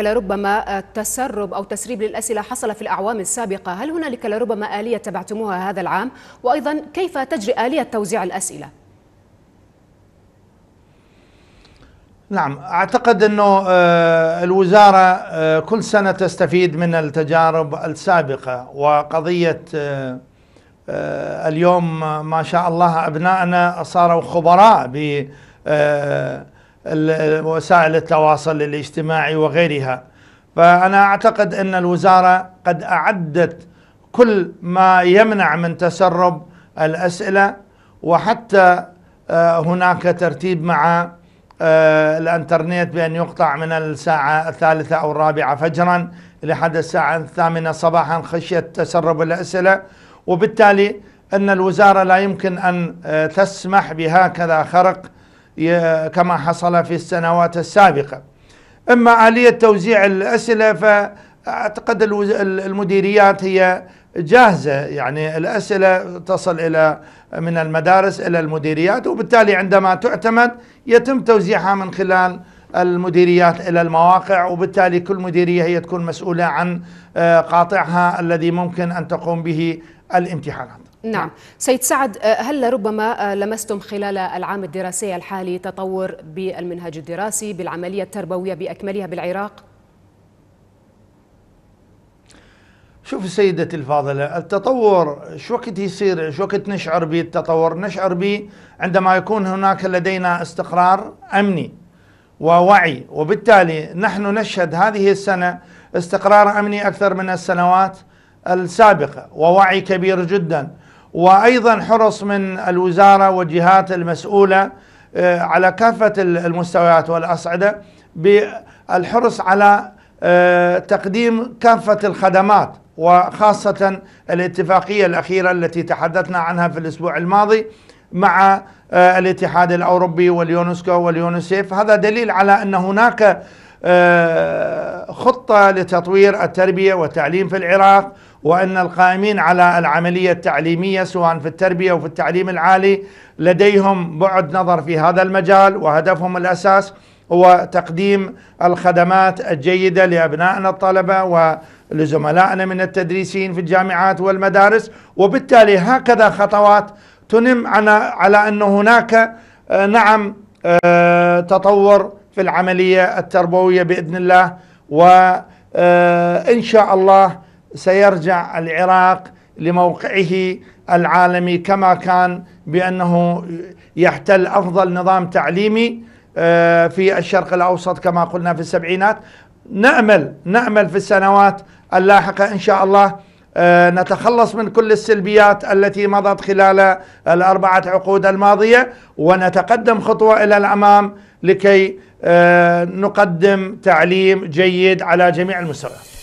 هنالك لربما تسرب أو تسريب للأسئلة حصل في الأعوام السابقة هل هنالك لربما آلية تبعتموها هذا العام وأيضا كيف تجري آلية توزيع الأسئلة نعم أعتقد أنه آه، الوزارة آه، كل سنة تستفيد من التجارب السابقة وقضية آه، اليوم ما شاء الله أبنائنا صاروا خبراء ب وسائل التواصل الاجتماعي وغيرها فأنا أعتقد أن الوزارة قد أعدت كل ما يمنع من تسرب الأسئلة وحتى آه، هناك ترتيب مع آه، الانترنت بأن يقطع من الساعة الثالثة أو الرابعة فجرا لحد الساعة الثامنة صباحا خشية تسرب الأسئلة وبالتالي أن الوزارة لا يمكن أن آه، تسمح بهكذا خرق كما حصل في السنوات السابقة أما آلية توزيع الأسئلة فأعتقد المديريات هي جاهزة يعني الأسئلة تصل إلى من المدارس إلى المديريات وبالتالي عندما تعتمد يتم توزيعها من خلال المديريات إلى المواقع وبالتالي كل مديرية هي تكون مسؤولة عن آه، قاطعها الذي ممكن أن تقوم به الامتحانات نعم. نعم سيد سعد آه، هل ربما آه، لمستم خلال العام الدراسي الحالي تطور بالمنهج الدراسي بالعملية التربوية بأكملها بالعراق؟ شوف سيدتي الفاضلة التطور شو وقت يصير شو وقت نشعر به التطور نشعر به عندما يكون هناك لدينا استقرار أمني ووعي وبالتالي نحن نشهد هذه السنة استقرار أمني أكثر من السنوات السابقة ووعي كبير جداً وايضا حرص من الوزاره والجهات المسؤوله آه، على كافه المستويات والاصعده بالحرص على آه، تقديم كافه الخدمات وخاصه الاتفاقيه الاخيره التي تحدثنا عنها في الاسبوع الماضي مع آه، الاتحاد الاوروبي واليونسكو واليونسيف هذا دليل على ان هناك آه، خطة لتطوير التربية والتعليم في العراق وأن القائمين على العملية التعليمية سواء في التربية وفي التعليم العالي لديهم بعد نظر في هذا المجال وهدفهم الأساس هو تقديم الخدمات الجيدة لأبنائنا الطلبة ولزملائنا من التدريسين في الجامعات والمدارس وبالتالي هكذا خطوات تنم على أن هناك آه، نعم آه، تطور في العملية التربوية بإذن الله وإن آه، شاء الله سيرجع العراق لموقعه العالمي كما كان بأنه يحتل أفضل نظام تعليمي آه، في الشرق الأوسط كما قلنا في السبعينات نأمل نأمل في السنوات اللاحقة إن شاء الله آه، نتخلص من كل السلبيات التي مضت خلال الأربعة عقود الماضية ونتقدم خطوة إلى الأمام لكي آه، نقدم تعليم جيد على جميع المستويات